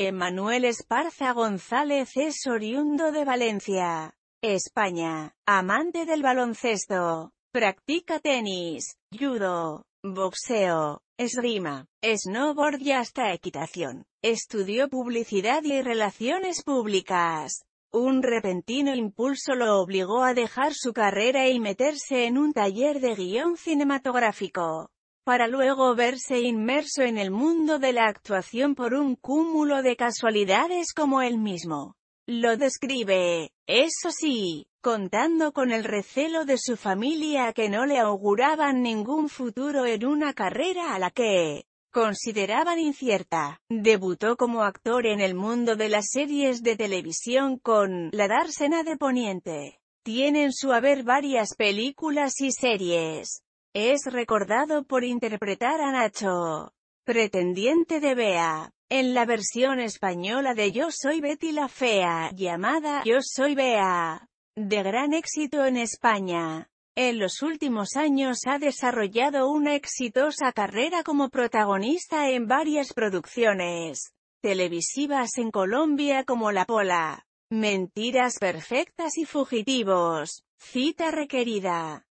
Emanuel Esparza González es oriundo de Valencia, España, amante del baloncesto, practica tenis, judo, boxeo, esgrima, snowboard y hasta equitación. Estudió publicidad y relaciones públicas. Un repentino impulso lo obligó a dejar su carrera y meterse en un taller de guión cinematográfico para luego verse inmerso en el mundo de la actuación por un cúmulo de casualidades como él mismo. Lo describe, eso sí, contando con el recelo de su familia que no le auguraban ningún futuro en una carrera a la que consideraban incierta. Debutó como actor en el mundo de las series de televisión con La Dársena de Poniente. Tienen en su haber varias películas y series. Es recordado por interpretar a Nacho, pretendiente de Bea, en la versión española de Yo soy Betty la Fea, llamada Yo soy Bea, de gran éxito en España. En los últimos años ha desarrollado una exitosa carrera como protagonista en varias producciones televisivas en Colombia como La Pola, Mentiras Perfectas y Fugitivos, Cita Requerida,